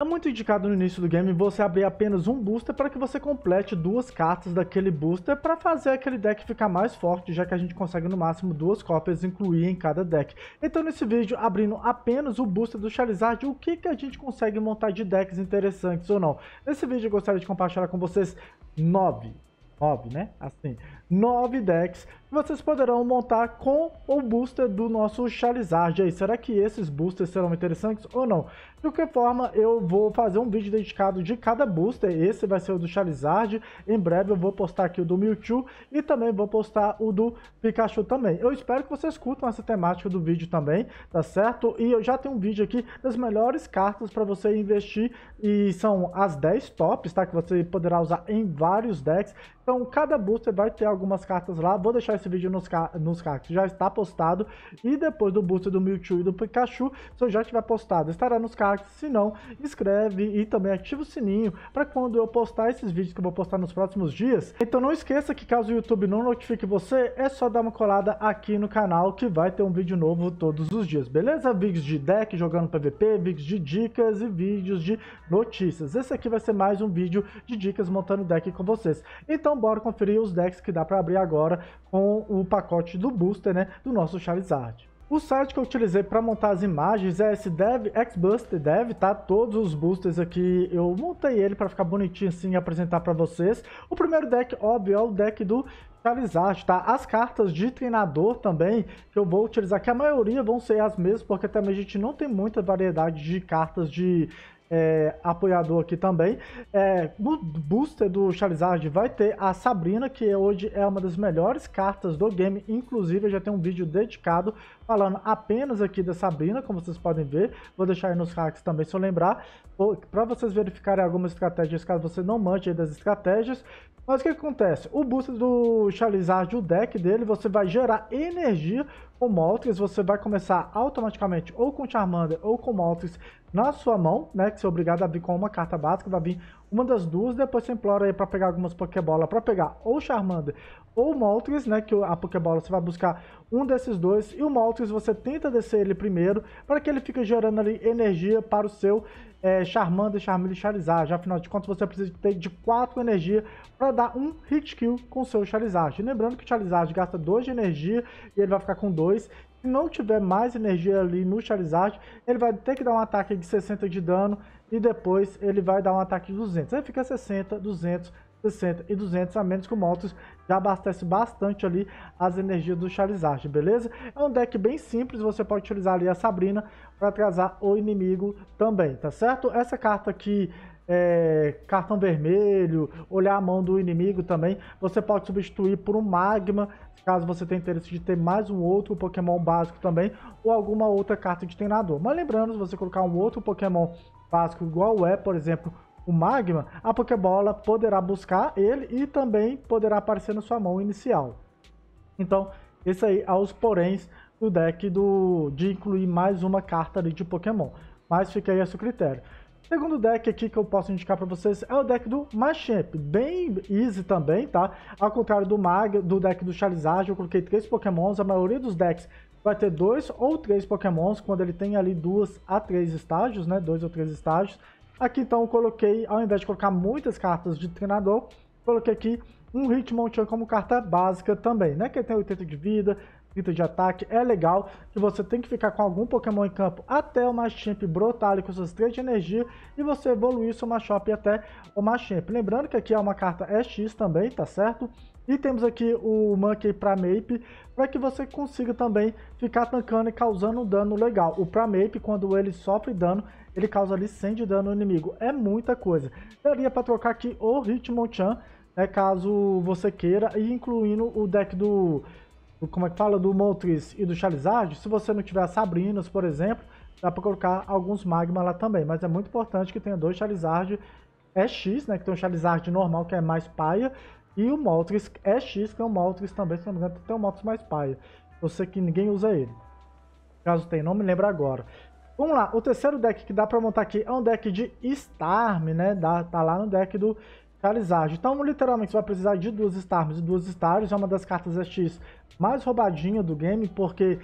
É muito indicado no início do game você abrir apenas um booster para que você complete duas cartas daquele booster para fazer aquele deck ficar mais forte, já que a gente consegue no máximo duas cópias incluir em cada deck. Então nesse vídeo, abrindo apenas o booster do Charizard, o que, que a gente consegue montar de decks interessantes ou não. Nesse vídeo eu gostaria de compartilhar com vocês nove, nove né? Assim, 9 decks vocês poderão montar com o booster do nosso Charizard. E aí, será que esses boosters serão interessantes ou não? De qualquer forma, eu vou fazer um vídeo dedicado de cada booster. Esse vai ser o do Charizard. Em breve eu vou postar aqui o do Mewtwo e também vou postar o do Pikachu também. Eu espero que vocês curtam essa temática do vídeo também, tá certo? E eu já tenho um vídeo aqui das melhores cartas para você investir e são as 10 tops, tá? Que você poderá usar em vários decks. Então, cada booster vai ter algumas cartas lá, vou deixar esse vídeo nos, ca nos cards, já está postado, e depois do booster do Mewtwo e do Pikachu, se eu já tiver postado, estará nos cards, se não, inscreve e também ativa o sininho para quando eu postar esses vídeos que eu vou postar nos próximos dias. Então não esqueça que caso o YouTube não notifique você, é só dar uma colada aqui no canal que vai ter um vídeo novo todos os dias, beleza? Vídeos de deck jogando PVP, vídeos de dicas e vídeos de notícias. Esse aqui vai ser mais um vídeo de dicas montando deck com vocês. Então bora conferir os decks que dá para abrir agora com o pacote do booster né, do nosso Charizard. O site que eu utilizei para montar as imagens é esse dev, xbuster dev, tá? Todos os boosters aqui, eu montei ele para ficar bonitinho assim e apresentar para vocês. O primeiro deck, óbvio, é o deck do Charizard, tá? As cartas de treinador também que eu vou utilizar, que a maioria vão ser as mesmas, porque também a gente não tem muita variedade de cartas de é, apoiador aqui também. É, no booster do Charizard vai ter a Sabrina, que hoje é uma das melhores cartas do game, inclusive eu já tenho um vídeo dedicado falando apenas aqui da Sabrina, como vocês podem ver. Vou deixar aí nos hacks também, se eu lembrar, para vocês verificarem algumas estratégias, caso você não aí das estratégias. Mas o que acontece? O booster do Charizard, o deck dele, você vai gerar energia com Moltres, você vai começar automaticamente ou com Charmander ou com Moltres na sua mão, né? Que você é obrigado a abrir com uma carta básica, vai vir uma das duas, depois você implora aí pra pegar algumas Pokébola, para pegar ou Charmander ou Moltres, né? Que a Pokébola você vai buscar um desses dois, e o Moltres você tenta descer ele primeiro, para que ele fique gerando ali energia para o seu é, Charmander, Charmeleon e Charizard. Afinal de contas, você precisa ter de 4 energia para dar um hit kill com o seu Charizard. lembrando que o Charizard gasta 2 de energia e ele vai ficar com 2 não tiver mais energia ali no Charizard, ele vai ter que dar um ataque de 60 de dano e depois ele vai dar um ataque de 200. Aí fica 60, 200, 60 e 200, a menos que o Moltres já abastece bastante ali as energias do Charizard, beleza? É um deck bem simples, você pode utilizar ali a Sabrina para atrasar o inimigo também, tá certo? Essa carta aqui é, cartão vermelho, olhar a mão do inimigo também. Você pode substituir por um magma, caso você tenha interesse de ter mais um outro Pokémon básico também, ou alguma outra carta de treinador. Mas lembrando, se você colocar um outro Pokémon básico igual é, por exemplo, o magma, a Pokébola poderá buscar ele e também poderá aparecer na sua mão inicial. Então, esse aí é os poréns do deck do, de incluir mais uma carta ali de Pokémon. Mas fica aí a seu critério. Segundo deck aqui que eu posso indicar para vocês é o deck do Machamp, bem easy também, tá? Ao contrário do Mag, do deck do Charizard, eu coloquei três pokémons, a maioria dos decks vai ter dois ou três pokémons, quando ele tem ali duas a três estágios, né? Dois ou três estágios. Aqui então eu coloquei, ao invés de colocar muitas cartas de treinador, coloquei aqui um Hitmonchan como carta básica também, né? Que ele tem 80 de vida, itens de ataque, é legal que você tem que ficar com algum Pokémon em campo até o Machamp brotar ali com suas 3 de energia e você evoluir seu Machop até o Machamp. Lembrando que aqui é uma carta EX também, tá certo? E temos aqui o Monkey para Mape, para que você consiga também ficar tancando e causando um dano legal. O para Mape, quando ele sofre dano, ele causa ali 100 de dano no inimigo. É muita coisa. Daria para trocar aqui o Hitmonchan, né, caso você queira, e incluindo o deck do como é que fala, do Moltres e do Charizard, se você não tiver Sabrinas, por exemplo, dá para colocar alguns Magma lá também, mas é muito importante que tenha dois Charizard EX, é né, que tem um Charizard normal, que é mais paia, e o Moltres EX, é que é um Moltres também, se não me engano, tem um Moltres mais paia. Eu sei que ninguém usa ele. Caso tenha, não me lembro agora. Vamos lá, o terceiro deck que dá para montar aqui é um deck de Starm, né, dá, tá lá no deck do Charizard. Então, literalmente, você vai precisar de duas Starms e duas Stars. É uma das cartas X mais roubadinha do game, porque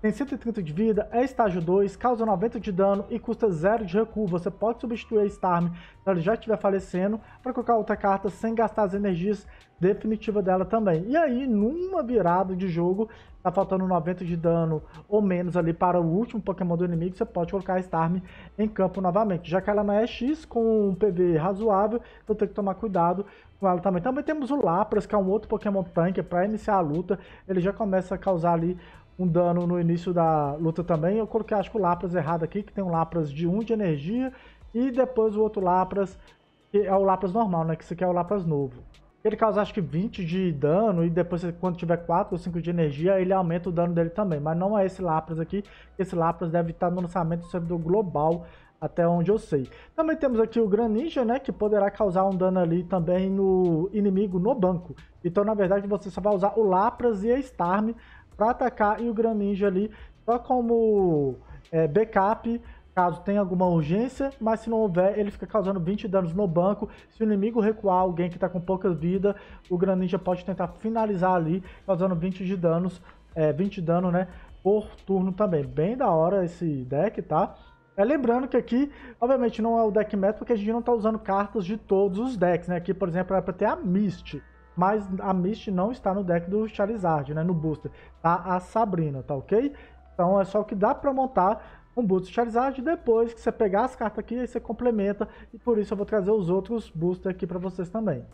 tem 130 de vida, é estágio 2, causa 90 de dano e custa 0 de recuo. Você pode substituir a Starm se ela já estiver falecendo para colocar outra carta sem gastar as energias definitivas dela também. E aí, numa virada de jogo, tá faltando 90 de dano ou menos ali para o último Pokémon do inimigo, você pode colocar a Starm em campo novamente. Já que ela não é X com um PV razoável, então tem que tomar cuidado com ela também. Também temos o Lapras, que é um outro Pokémon tanque para iniciar a luta. Ele já começa a causar ali um dano no início da luta também. Eu coloquei, acho que o Lapras errado aqui, que tem um Lapras de 1 de energia, e depois o outro Lapras, que é o Lapras normal, né? Que esse aqui é o Lapras novo. Ele causa acho que 20 de dano e depois quando tiver 4 ou 5 de energia ele aumenta o dano dele também. Mas não é esse Lapras aqui, esse Lapras deve estar no lançamento do servidor global até onde eu sei. Também temos aqui o Graninja, né, que poderá causar um dano ali também no inimigo no banco. Então, na verdade, você só vai usar o Lapras e a Starm para atacar e o Graninja ali só como é, backup caso tenha alguma urgência, mas se não houver, ele fica causando 20 danos no banco. Se o inimigo recuar, alguém que está com pouca vida, o Graninja pode tentar finalizar ali, causando 20 de danos, é, 20 dano, né, por turno também. Bem da hora esse deck, tá? É, lembrando que aqui, obviamente, não é o deck meta, porque a gente não está usando cartas de todos os decks, né? Aqui, por exemplo, é para ter a Mist, mas a Mist não está no deck do Charizard, né? No booster. Tá a Sabrina, tá ok? Então é só que dá para montar um booster Charizard depois que você pegar as cartas aqui, aí você complementa. E por isso eu vou trazer os outros boosters aqui para vocês também.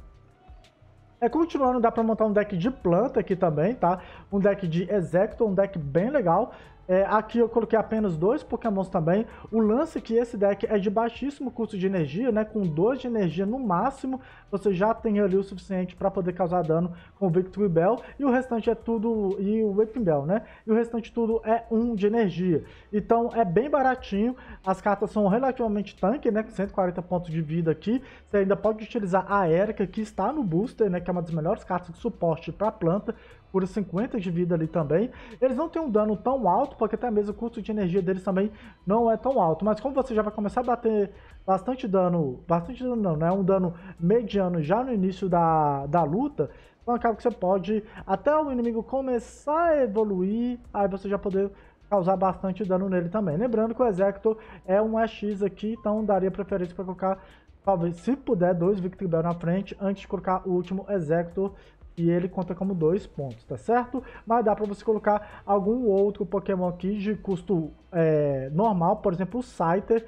É, continuando, dá para montar um deck de planta aqui também, tá? Um deck de Execto, um deck bem legal. É, aqui eu coloquei apenas dois pokémons também. O lance é que esse deck é de baixíssimo custo de energia, né? Com dois de energia no máximo, você já tem ali o suficiente para poder causar dano com o Victory Bell. E o restante é tudo... e o Whipping Bell, né? E o restante tudo é um de energia. Então é bem baratinho. As cartas são relativamente tanque, né? Com 140 pontos de vida aqui. Você ainda pode utilizar a Erika, que está no booster, né? Que é uma das melhores cartas de suporte para planta cura 50 de vida ali também. Eles não têm um dano tão alto, porque até mesmo o custo de energia deles também não é tão alto. Mas como você já vai começar a bater bastante dano, bastante dano não, né? Um dano mediano já no início da, da luta, então é acaba que você pode, até o inimigo começar a evoluir, aí você já poder causar bastante dano nele também. Lembrando que o exército é um AX aqui, então daria preferência para colocar, talvez, se puder, dois Victor Bell na frente, antes de colocar o último exército e ele conta como dois pontos, tá certo? Mas dá para você colocar algum outro Pokémon aqui de custo é, normal, por exemplo, o Scyther,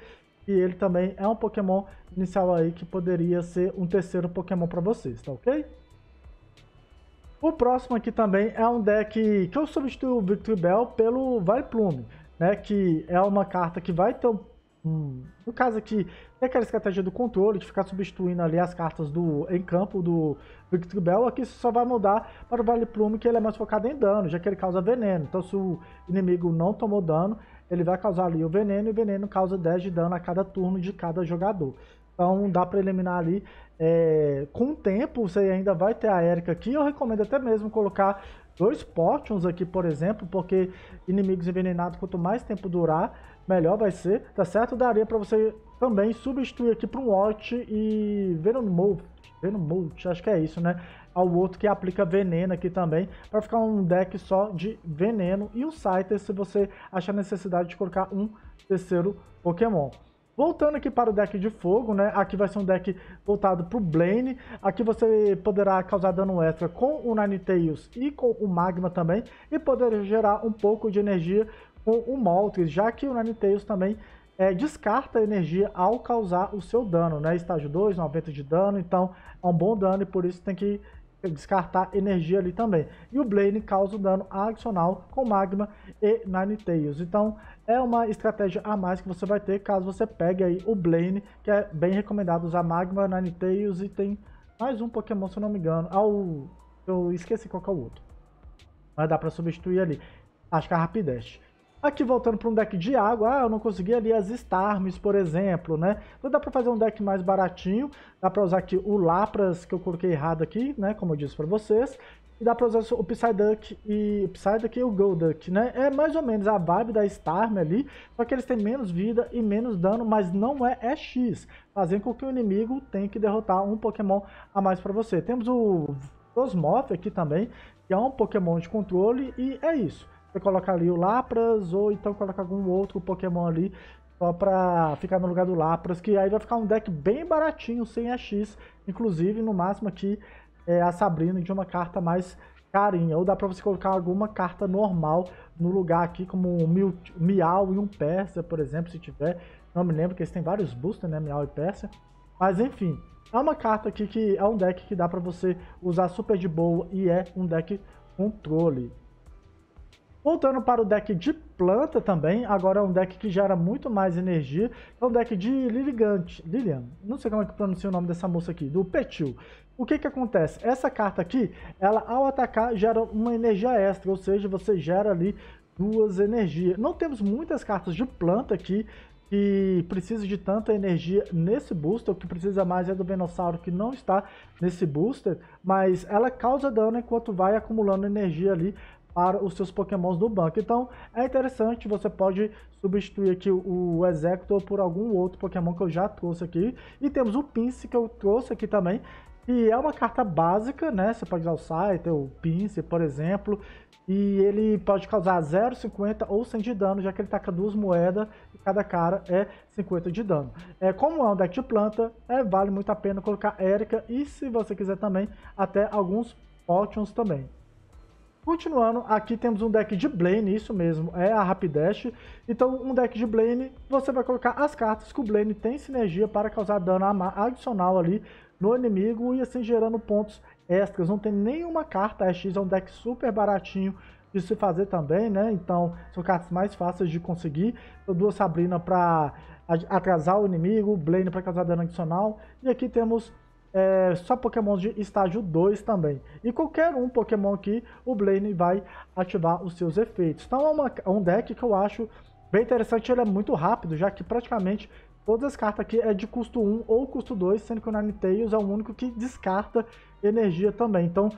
e ele também é um Pokémon inicial aí que poderia ser um terceiro Pokémon para vocês, tá ok? O próximo aqui também é um deck que eu substituo o Victor Bell pelo Vileplume, né, que é uma carta que vai ter um no caso aqui, é aquela estratégia do controle, de ficar substituindo ali as cartas do em campo do Victor Bell, aqui só vai mudar para o Vale Plume, que ele é mais focado em dano, já que ele causa veneno. Então, se o inimigo não tomou dano, ele vai causar ali o veneno, e o veneno causa 10 de dano a cada turno de cada jogador. Então, dá para eliminar ali. É, com o tempo, você ainda vai ter a Erika aqui. Eu recomendo até mesmo colocar dois potions aqui, por exemplo, porque inimigos envenenados, quanto mais tempo durar, melhor vai ser, tá certo? Daria para você também substituir aqui para um Watch e Venom Venomoth, acho que é isso, né? Ao outro que aplica veneno aqui também, para ficar um deck só de veneno e o Scyther se você achar necessidade de colocar um terceiro Pokémon. Voltando aqui para o deck de fogo, né? Aqui vai ser um deck voltado para o Blaine. Aqui você poderá causar dano extra com o Ninetales e com o Magma também. E poder gerar um pouco de energia com o Maltris, já que o Naniteus também é, descarta energia ao causar o seu dano, né? Estágio 2, 90 de dano, então é um bom dano e por isso tem que descartar energia ali também. E o Blaine causa o dano adicional com Magma e Ninetales. Então é uma estratégia a mais que você vai ter caso você pegue aí o Blaine, que é bem recomendado usar Magma, Ninetales e tem mais um Pokémon, se eu não me engano. Ah, o... eu esqueci qual é o outro. Mas dá para substituir ali. Acho que é a Rapidash. Aqui voltando para um deck de água, ah, eu não consegui ali as Starms, por exemplo, né? Então dá para fazer um deck mais baratinho, dá para usar aqui o Lapras, que eu coloquei errado aqui, né, como eu disse para vocês, e dá para usar o Psyduck e o Psyduck e o Golduck, né? É mais ou menos a vibe da Starm ali, só que eles têm menos vida e menos dano, mas não é EX, é fazendo com que o inimigo tenha que derrotar um Pokémon a mais para você. Temos o Cosmoth aqui também, que é um Pokémon de controle e é isso. Você coloca ali o Lapras, ou então coloca algum outro Pokémon ali, só pra ficar no lugar do Lapras, que aí vai ficar um deck bem baratinho, sem ax, inclusive no máximo aqui é a Sabrina de uma carta mais carinha, ou dá pra você colocar alguma carta normal no lugar aqui, como um Miau e um Persa, por exemplo, se tiver, não me lembro, que eles têm vários boosters, né, Miau e Persa, mas enfim, é uma carta aqui que é um deck que dá pra você usar super de boa e é um deck controle. Voltando para o deck de planta também, agora é um deck que gera muito mais energia, é um deck de Liligante, Lilian, não sei como é que pronuncia o nome dessa moça aqui, do Petil. O que que acontece? Essa carta aqui, ela ao atacar gera uma energia extra, ou seja, você gera ali duas energias. Não temos muitas cartas de planta aqui, que precisa de tanta energia nesse booster, o que precisa mais é do Venossauro que não está nesse booster, mas ela causa dano enquanto vai acumulando energia ali para os seus pokémons do banco. Então é interessante, você pode substituir aqui o Executor por algum outro pokémon que eu já trouxe aqui. E temos o Pince que eu trouxe aqui também, que é uma carta básica, né? Você pode usar o Scyther, o Pince, por exemplo. E ele pode causar 0, 50 ou 100 de dano, já que ele taca duas moedas e cada cara é 50 de dano. É, como é um deck de planta, é, vale muito a pena colocar Erika e se você quiser também, até alguns Potions também. Continuando, aqui temos um deck de Blaine, isso mesmo, é a Rapidash. Então, um deck de Blaine, você vai colocar as cartas que o Blaine tem sinergia para causar dano adicional ali no inimigo e assim gerando pontos extras. Não tem nenhuma carta a X, é um deck super baratinho de se fazer também, né? Então, são cartas mais fáceis de conseguir. Então, duas Sabrina para atrasar o inimigo, Blaine para causar dano adicional. E aqui temos é, só Pokémon de estágio 2 também. E qualquer um Pokémon aqui, o Blaine vai ativar os seus efeitos. Então é, uma, é um deck que eu acho bem interessante, ele é muito rápido, já que praticamente todas as cartas aqui é de custo 1 ou custo 2, sendo que o Tails é o único que descarta energia também. Então,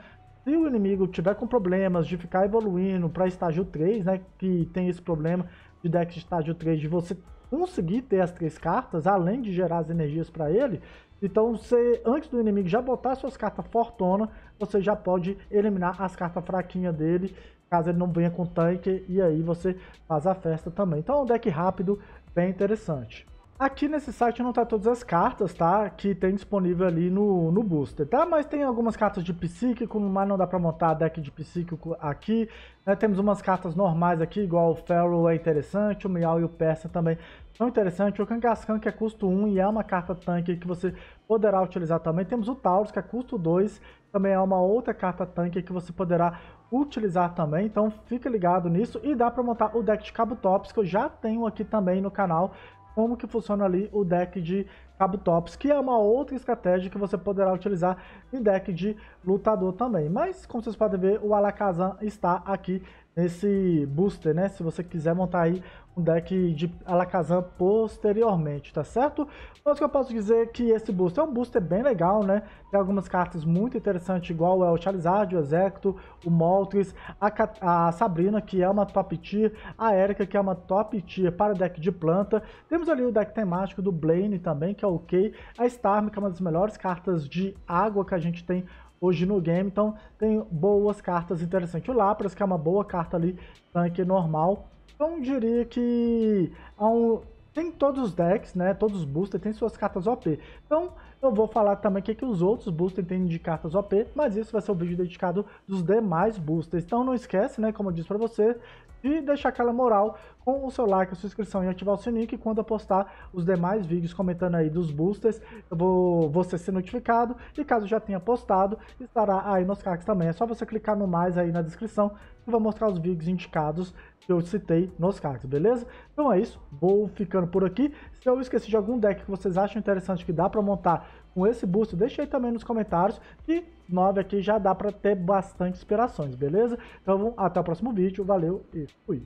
se o inimigo tiver com problemas de ficar evoluindo para estágio 3, né, que tem esse problema de deck de estágio 3, de você conseguir ter as três cartas, além de gerar as energias para ele, então você, antes do inimigo já botar suas cartas fortuna, você já pode eliminar as cartas fraquinhas dele, caso ele não venha com tanque, e aí você faz a festa também. Então é um deck rápido, bem interessante. Aqui nesse site não tá todas as cartas, tá? Que tem disponível ali no, no booster, tá? Mas tem algumas cartas de psíquico, mas não dá pra montar deck de psíquico aqui. Né? Temos umas cartas normais aqui, igual o Pharaoh é interessante, o Miau e o Persa também são interessantes. O Kangaskhan que é custo 1 e é uma carta tanque que você poderá utilizar também. Temos o Taurus que é custo 2, também é uma outra carta tanque que você poderá utilizar também, então fica ligado nisso. E dá pra montar o deck de Cabo Tops que eu já tenho aqui também no canal, como que funciona ali o deck de Cabo Tops, que é uma outra estratégia que você poderá utilizar em deck de lutador também. Mas, como vocês podem ver, o Alakazam está aqui nesse booster, né? Se você quiser montar aí um deck de Alakazam posteriormente, tá certo? Mas que eu posso dizer é que esse booster é um booster bem legal, né? Tem algumas cartas muito interessantes, igual o o Charizard, o Execto, o Moltres, a, a, Sabrina, que é uma top tier, a Erika, que é uma top tier para deck de planta. Temos ali o deck temático do Blaine também, que é ok. A Starmie, que é uma das melhores cartas de água que a gente tem hoje no game, então tem boas cartas interessantes. O Lapras, que é uma boa carta ali, tanque normal. Então diria que é um, tem todos os decks, né, todos os boosters, tem suas cartas OP. Então eu vou falar também o que, que os outros boosters têm de cartas OP, mas isso vai ser o vídeo dedicado dos demais boosters. Então não esquece, né, como eu disse para você, de deixar aquela moral com o seu like, a sua inscrição e ativar o sininho que quando eu postar os demais vídeos comentando aí dos boosters, eu vou você ser notificado e caso já tenha postado, estará aí nos cards também. É só você clicar no mais aí na descrição que vai mostrar os vídeos indicados que eu citei nos cards, beleza? Então é isso, vou ficando por aqui. Se eu esqueci de algum deck que vocês acham interessante que dá para montar com esse boost, deixa aí também nos comentários que 9 aqui já dá para ter bastante inspirações, beleza? Então até o próximo vídeo, valeu e fui!